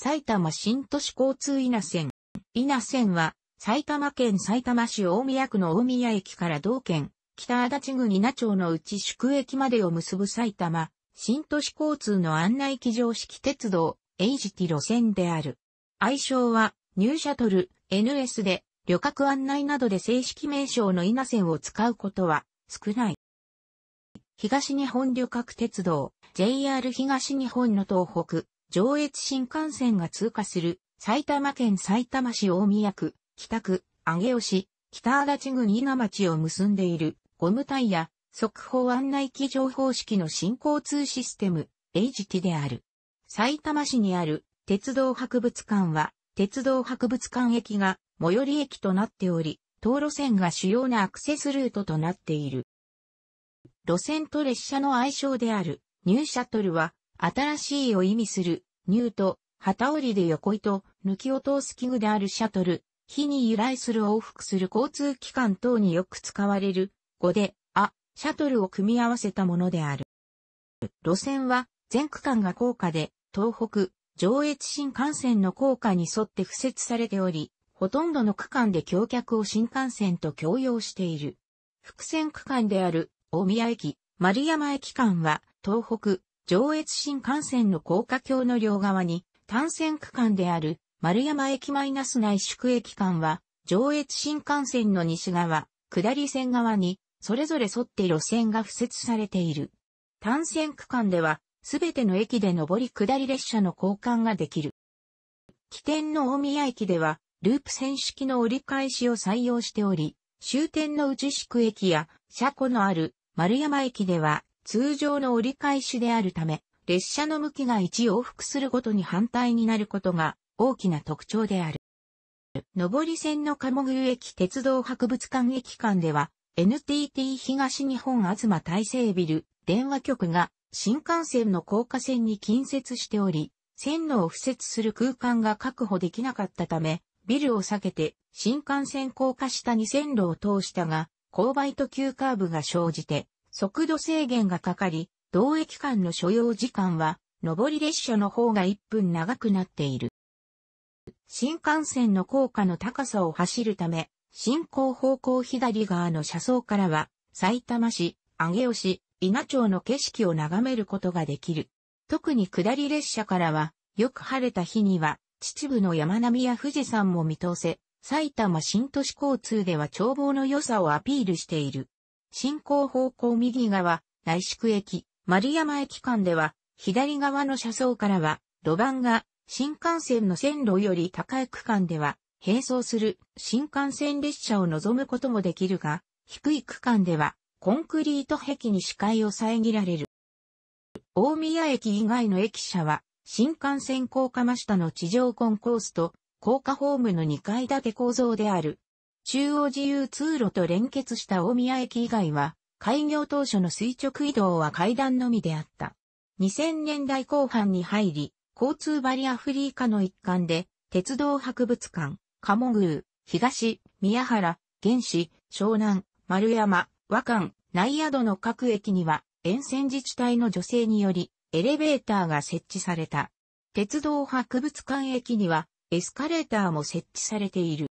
埼玉新都市交通稲線。稲線は、埼玉県埼玉市大宮区の大宮駅から同県、北足立郡稲町の内宿駅までを結ぶ埼玉、新都市交通の案内機常式鉄道、エイジティ路線である。愛称は、ニューシャトル、NS で、旅客案内などで正式名称の稲線を使うことは少ない。東日本旅客鉄道、JR 東日本の東北、上越新幹線が通過する埼玉県埼玉市大宮区、北区、上尾市、北足立郡賀町を結んでいるゴムタイヤ速報案内機情報式の新交通システム HT である。埼玉市にある鉄道博物館は鉄道博物館駅が最寄り駅となっており、道路線が主要なアクセスルートとなっている。路線と列車の愛称であるニューシャトルは新しいを意味する、ニュート、旗織りで横糸、抜きを通す器具であるシャトル、火に由来する往復する交通機関等によく使われる語で、あ、シャトルを組み合わせたものである。路線は全区間が高架で、東北、上越新幹線の高架に沿って付設されており、ほとんどの区間で橋脚を新幹線と共用している。伏線区間である大宮駅、丸山駅間は東北、上越新幹線の高架橋の両側に、単線区間である丸山駅マイナス内宿駅間は、上越新幹線の西側、下り線側に、それぞれ沿って路線が付設されている。単線区間では、すべての駅で上り下り列車の交換ができる。起点の大宮駅では、ループ線式の折り返しを採用しており、終点の内宿駅や車庫のある丸山駅では通常の折り返しであるため、列車の向きが1往復するごとに反対になることが大きな特徴である。上り線の鴨宮駅鉄道博物館駅間では、NTT 東日本東大西ビル電話局が新幹線の高架線に近接しており、線路を敷設する空間が確保できなかったため、ビルを避けて新幹線高架下に線路を通したが、勾配と急カーブが生じて速度制限がかかり、同駅間の所要時間は、上り列車の方が1分長くなっている。新幹線の高架の高さを走るため、進行方向左側の車窓からは、埼玉市、上尾市、稲町の景色を眺めることができる。特に下り列車からは、よく晴れた日には、秩父の山並みや富士山も見通せ、埼玉新都市交通では眺望の良さをアピールしている。進行方向右側、内宿駅、丸山駅間では、左側の車窓からは、路盤が、新幹線の線路より高い区間では、並走する新幹線列車を望むこともできるが、低い区間では、コンクリート壁に視界を遮られる。大宮駅以外の駅舎は、新幹線高架真下の地上コンコースと、高架ホームの2階建て構造である。中央自由通路と連結した大宮駅以外は、開業当初の垂直移動は階段のみであった。2000年代後半に入り、交通バリアフリー化の一環で、鉄道博物館、鴨宮、東、宮原、原子、湘南、丸山、和館、内宿の各駅には、沿線自治体の助成により、エレベーターが設置された。鉄道博物館駅には、エスカレーターも設置されている。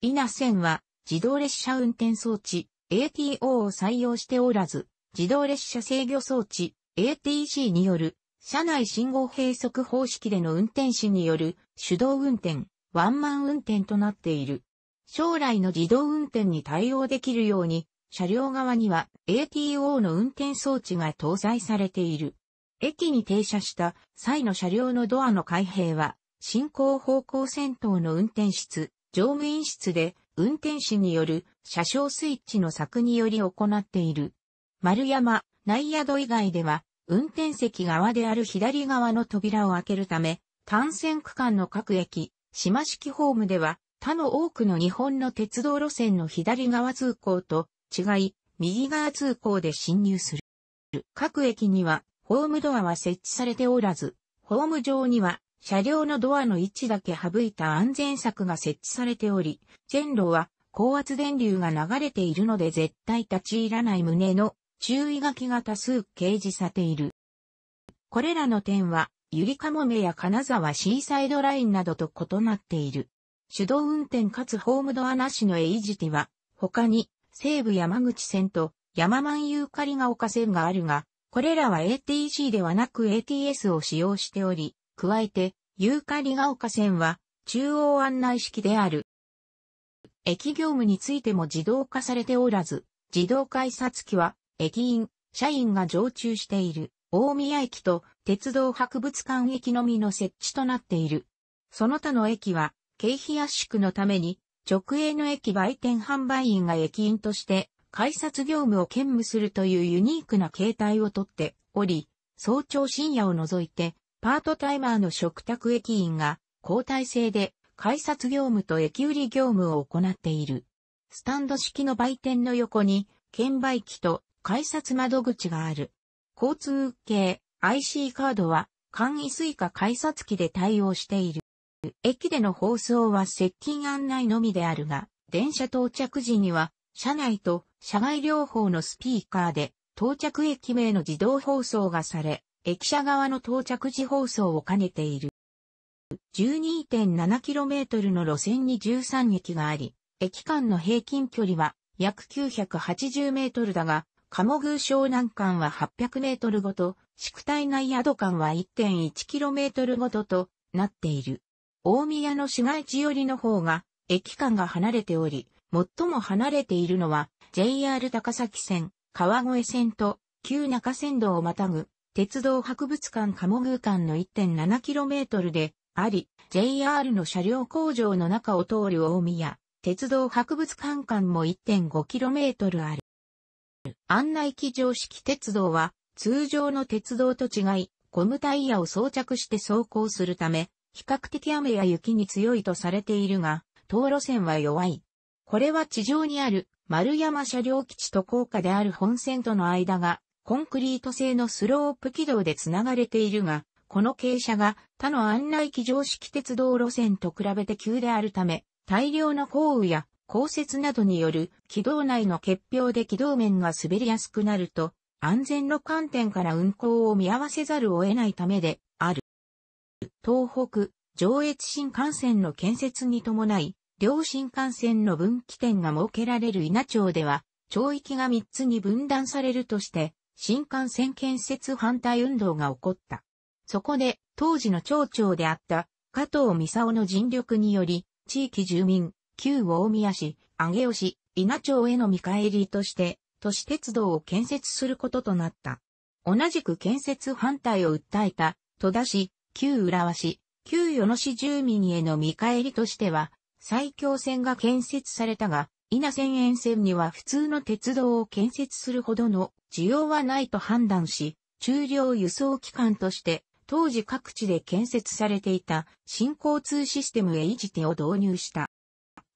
稲線は自動列車運転装置 ATO を採用しておらず、自動列車制御装置 ATC による車内信号閉塞方式での運転士による手動運転、ワンマン運転となっている。将来の自動運転に対応できるように、車両側には ATO の運転装置が搭載されている。駅に停車した際の車両のドアの開閉は、進行方向先頭の運転室、乗務員室で運転士による車掌スイッチの柵により行っている。丸山、内宿以外では、運転席側である左側の扉を開けるため、単線区間の各駅、島式ホームでは、他の多くの日本の鉄道路線の左側通行と違い、右側通行で進入する。各駅には、ホームドアは設置されておらず、ホーム上には車両のドアの位置だけ省いた安全柵が設置されており、線路は高圧電流が流れているので絶対立ち入らない旨の注意書きが多数掲示されている。これらの点は、ゆりかもめや金沢シーサイドラインなどと異なっている。手動運転かつホームドアなしのエイジティは、他に西武山口線と山万ゆかりが丘線があるが、これらは ATC ではなく ATS を使用しており、加えて、ユーカリが丘線は、中央案内式である。駅業務についても自動化されておらず、自動改札機は、駅員、社員が常駐している、大宮駅と鉄道博物館駅のみの設置となっている。その他の駅は、経費圧縮のために、直営の駅売店販売員が駅員として、改札業務を兼務するというユニークな形態をとっており、早朝深夜を除いて、パートタイマーの食卓駅員が交代制で改札業務と駅売り業務を行っている。スタンド式の売店の横に券売機と改札窓口がある。交通系 IC カードは簡易スイカ改札機で対応している。駅での放送は接近案内のみであるが、電車到着時には、車内と車外両方のスピーカーで、到着駅名の自動放送がされ、駅舎側の到着時放送を兼ねている。12.7km の路線に13駅があり、駅間の平均距離は約980メートルだが、鴨宮湘南間は800メートルごと、宿体内宿間は 1.1km ごととなっている。大宮の市街地寄りの方が、駅間が離れており、最も離れているのは、JR 高崎線、川越線と、旧中山道をまたぐ、鉄道博物館鴨宮間の 1.7km であり、JR の車両工場の中を通る大宮、鉄道博物館間も 1.5km ある。案内機常式鉄道は、通常の鉄道と違い、ゴムタイヤを装着して走行するため、比較的雨や雪に強いとされているが、道路線は弱い。これは地上にある丸山車両基地と高架である本線との間がコンクリート製のスロープ軌道で繋がれているが、この傾斜が他の案内機常式鉄道路線と比べて急であるため、大量の降雨や降雪などによる軌道内の結氷で軌道面が滑りやすくなると、安全の観点から運行を見合わせざるを得ないためである。東北、上越新幹線の建設に伴い、両新幹線の分岐点が設けられる稲町では、町域が3つに分断されるとして、新幹線建設反対運動が起こった。そこで、当時の町長であった加藤美夫の尽力により、地域住民、旧大宮市、上尾市、稲町への見返りとして、都市鉄道を建設することとなった。同じく建設反対を訴えた、戸田市、旧浦和市、旧与野市住民への見返りとしては、埼京線が建設されたが、稲線沿線には普通の鉄道を建設するほどの需要はないと判断し、中量輸送機関として当時各地で建設されていた新交通システムへ維持手を導入した。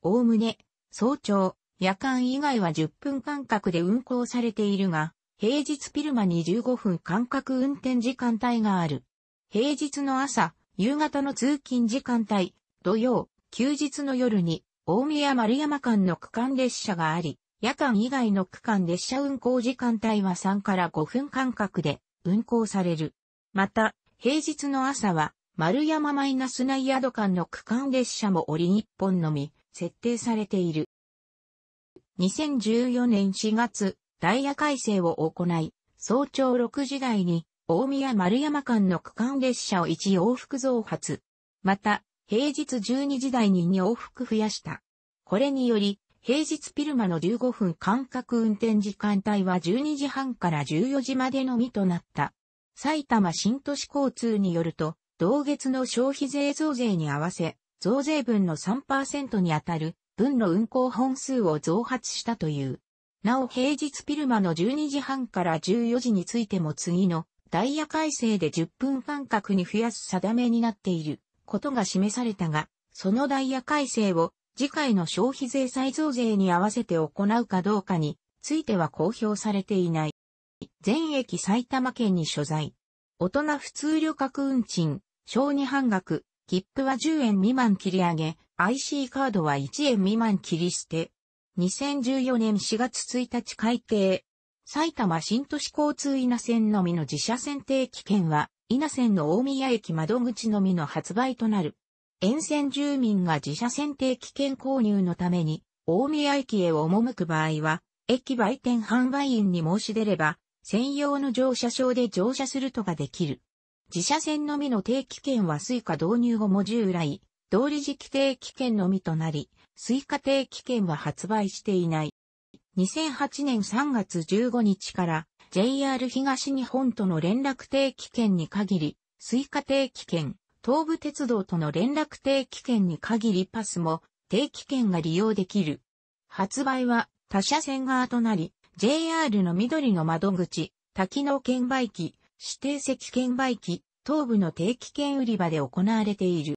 おおむね、早朝、夜間以外は10分間隔で運行されているが、平日昼間に15分間隔運転時間帯がある。平日の朝、夕方の通勤時間帯、土曜、休日の夜に大宮丸山間の区間列車があり、夜間以外の区間列車運行時間帯は3から5分間隔で運行される。また、平日の朝は、丸山マイナス内宿間の区間列車も折り1本のみ、設定されている。2014年4月、ダイヤ改正を行い、早朝6時台に、大宮丸山間の区間列車を1往復増発。また、平日12時台に2往復増やした。これにより、平日ピルマの15分間隔運転時間帯は12時半から14時までのみとなった。埼玉新都市交通によると、同月の消費税増税に合わせ、増税分の3%にあたる分の運行本数を増発したという。なお平日ピルマの12時半から14時についても次のダイヤ改正で10分間隔に増やす定めになっている。ことが示されたが、そのダイヤ改正を次回の消費税再増税に合わせて行うかどうかについては公表されていない。全駅埼玉県に所在。大人普通旅客運賃、小児半額、切符は10円未満切り上げ、IC カードは1円未満切り捨て。2014年4月1日改定。埼玉新都市交通稲線のみの自社選定期券は稲線の大宮駅窓口のみの発売となる。沿線住民が自社選定期券購入のために、大宮駅へ赴く場合は、駅売店販売員に申し出れば、専用の乗車証で乗車するとができる。自社線のみの定期券はスイカ導入後も従来、同理時期定期券のみとなり、スイカ定期券は発売していない。2008年3月15日から JR 東日本との連絡定期券に限り、スイカ定期券、東武鉄道との連絡定期券に限りパスも定期券が利用できる。発売は他社線側となり、JR の緑の窓口、多機能券売機、指定席券売機、東武の定期券売り場で行われている。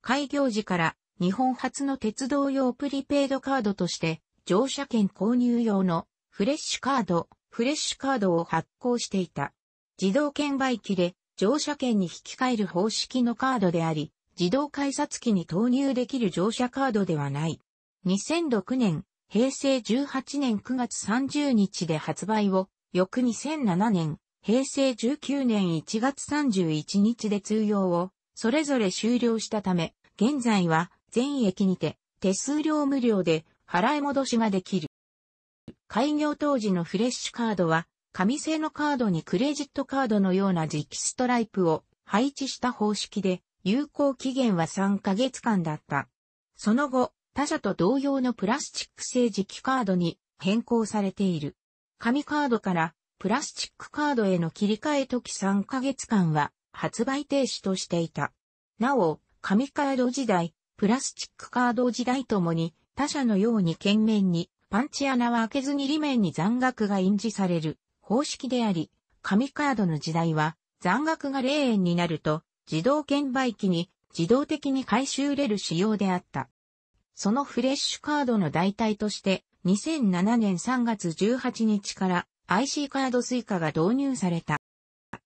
開業時から日本初の鉄道用プリペイドカードとして乗車券購入用のフレッシュカード、フレッシュカードを発行していた。自動券売機で乗車券に引き換える方式のカードであり、自動改札機に投入できる乗車カードではない。2006年、平成18年9月30日で発売を、翌2007年、平成19年1月31日で通用を、それぞれ終了したため、現在は全駅にて手数料無料で払い戻しができる。開業当時のフレッシュカードは、紙製のカードにクレジットカードのような磁気ストライプを配置した方式で、有効期限は3ヶ月間だった。その後、他社と同様のプラスチック製磁気カードに変更されている。紙カードからプラスチックカードへの切り替え時3ヶ月間は発売停止としていた。なお、紙カード時代、プラスチックカード時代ともに他社のように懸命にパンチ穴は開けずに裏面に残額が印字される方式であり、紙カードの時代は残額が0円になると自動券売機に自動的に回収れる仕様であった。そのフレッシュカードの代替として2007年3月18日から IC カードスイカが導入された。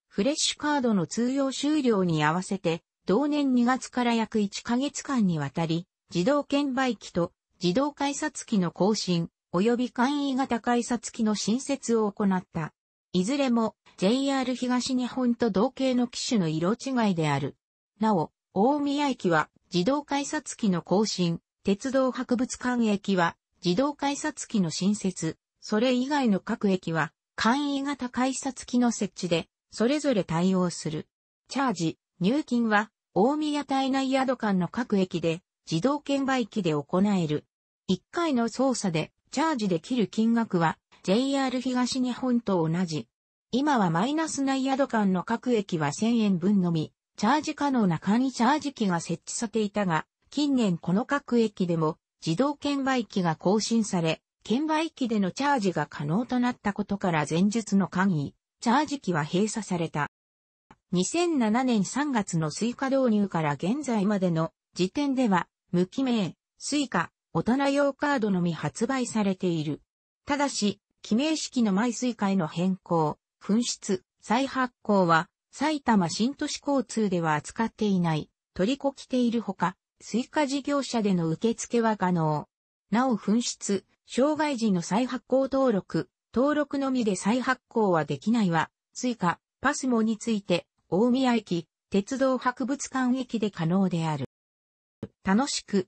フレッシュカードの通用終了に合わせて同年2月から約1ヶ月間にわたり自動券売機と自動改札機の更新、及び簡易型改札機の新設を行った。いずれも JR 東日本と同型の機種の色違いである。なお、大宮駅は自動改札機の更新、鉄道博物館駅は自動改札機の新設、それ以外の各駅は簡易型改札機の設置で、それぞれ対応する。チャージ、入金は大宮体内宿間の各駅で自動券売機で行える。1回の操作でチャージできる金額は JR 東日本と同じ。今はマイナス内宿間の各駅は1000円分のみ、チャージ可能な簡易チャージ機が設置されていたが、近年この各駅でも自動券売機が更新され、券売機でのチャージが可能となったことから前述の簡易、チャージ機は閉鎖された。2007年3月のスイカ導入から現在までの時点では、無記名、スイカ、大人用カードのみ発売されている。ただし、記名式の枚数回の変更、紛失、再発行は、埼玉新都市交通では扱っていない、取りこきているほか、スイカ事業者での受付は可能。なお紛失、障害時の再発行登録、登録のみで再発行はできないは、スイカ、パスモについて、大宮駅、鉄道博物館駅で可能である。楽しく、